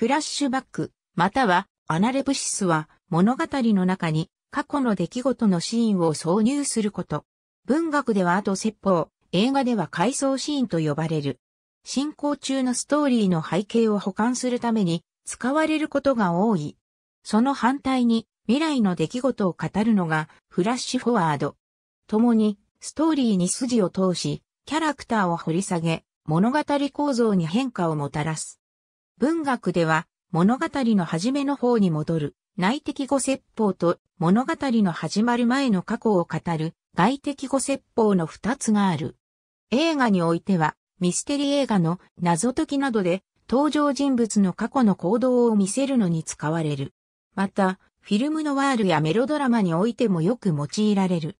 フラッシュバック、またはアナレプシスは物語の中に過去の出来事のシーンを挿入すること。文学では後説法、映画では回想シーンと呼ばれる。進行中のストーリーの背景を補完するために使われることが多い。その反対に未来の出来事を語るのがフラッシュフォワード。共にストーリーに筋を通し、キャラクターを掘り下げ、物語構造に変化をもたらす。文学では、物語の始めの方に戻る、内的語説法と物語の始まる前の過去を語る、外的語説法の二つがある。映画においては、ミステリー映画の謎解きなどで、登場人物の過去の行動を見せるのに使われる。また、フィルムのワールやメロドラマにおいてもよく用いられる。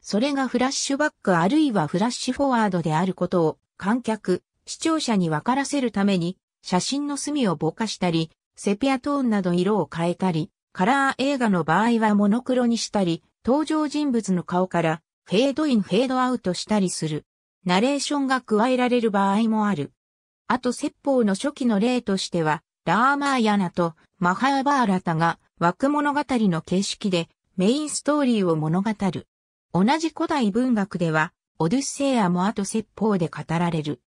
それがフラッシュバックあるいはフラッシュフォワードであることを観客、視聴者に分からせるために写真の隅をぼかしたり、セピアトーンなど色を変えたり、カラー映画の場合はモノクロにしたり、登場人物の顔からフェードインフェードアウトしたりする。ナレーションが加えられる場合もある。あと説法の初期の例としては、ラーマーヤナとマハーバーラタが枠物語の形式でメインストーリーを物語る。同じ古代文学では、オデュッセイアもあと説法で語られる。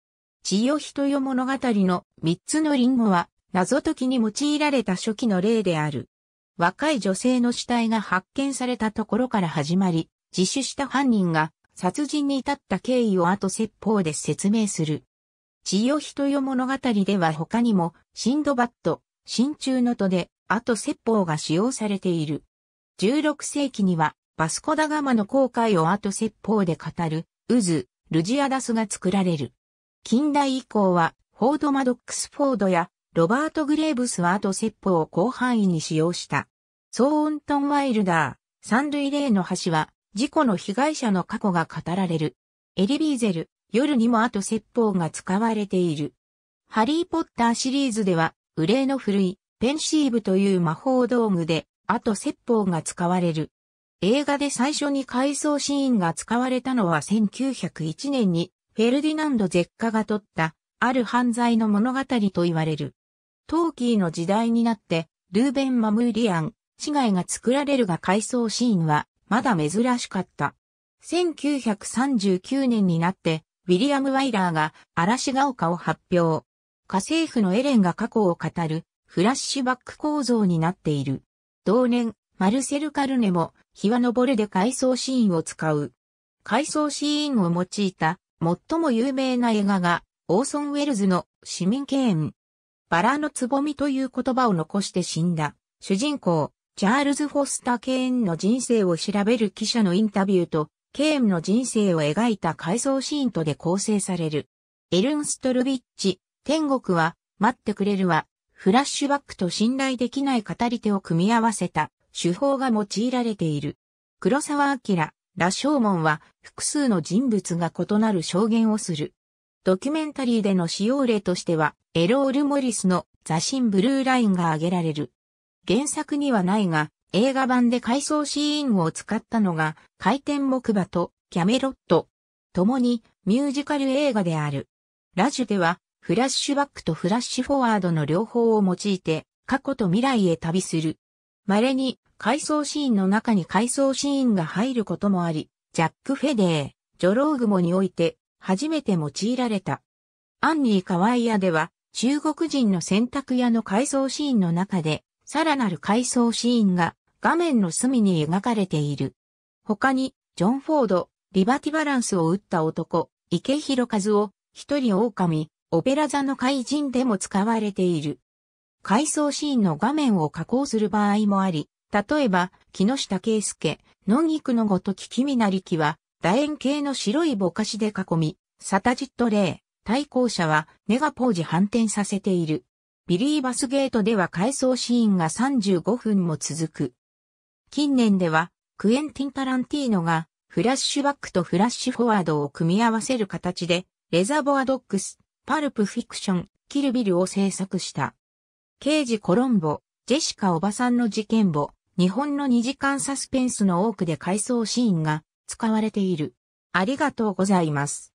千代人よ物語の三つのリンゴは謎解きに用いられた初期の例である。若い女性の死体が発見されたところから始まり、自首した犯人が殺人に至った経緯を後説法で説明する。千代人よ物語では他にも、シンドバッド、真鍮の戸で、後説法が使用されている。16世紀には、バスコダガマの航海を後説法で語る、渦、ルジアダスが作られる。近代以降は、フォード・マドックス・フォードや、ロバート・グレーブス・ワード・セッポを広範囲に使用した。ソーウントン・ワイルダー、三塁霊の橋は、事故の被害者の過去が語られる。エリビーゼル、夜にもあと説法が使われている。ハリー・ポッターシリーズでは、憂いの古い、ペンシーブという魔法道具で、あと説法が使われる。映画で最初に回想シーンが使われたのは1901年にフェルディナンド・ゼッカが撮った、ある犯罪の物語と言われる。トーキーの時代になって、ルーベン・マムーリアン、違いが作られるが回想シーンは、まだ珍しかった。1939年になって、ウィリアム・ワイラーが嵐が丘を発表。家政婦のエレンが過去を語るフラッシュバック構造になっている。同年、マルセル・カルネも日は昇るで回想シーンを使う。回想シーンを用いた最も有名な映画が、オーソン・ウェルズの市民ーンバラのつぼみという言葉を残して死んだ、主人公、チャールズ・フォスター・ケーンの人生を調べる記者のインタビューと、ケーンの人生を描いた回想シーンとで構成される。エルンストルビッチ、天国は、待ってくれるは、フラッシュバックと信頼できない語り手を組み合わせた手法が用いられている。黒沢明、羅生門は複数の人物が異なる証言をする。ドキュメンタリーでの使用例としては、エロール・モリスの雑誌ブルーラインが挙げられる。原作にはないが、映画版で回想シーンを使ったのが、回転木馬とキャメロット。共にミュージカル映画である。ラジュでは、フラッシュバックとフラッシュフォワードの両方を用いて、過去と未来へ旅する稀に回想シーンの中に回想シーンが入ることもあり、ジャック・フェデー、ジョローグモにおいて初めて用いられた。アンニー・カワイヤでは中国人の洗濯屋の回想シーンの中でさらなる回想シーンが画面の隅に描かれている。他に、ジョン・フォード、リバティバランスを打った男、池広和夫、一人狼、オペラ座の怪人でも使われている。回想シーンの画面を加工する場合もあり、例えば、木下圭介、野菊のごとき君なりきは、楕円形の白いぼかしで囲み、サタジットイ、対向車はネガポージ反転させている。ビリーバスゲートでは回想シーンが35分も続く。近年では、クエンティン・タランティーノが、フラッシュバックとフラッシュフォワードを組み合わせる形で、レザボアドックス、パルプフィクション、キルビルを制作した。刑事コロンボ、ジェシカおばさんの事件簿、日本の2時間サスペンスの多くで回想シーンが使われている。ありがとうございます。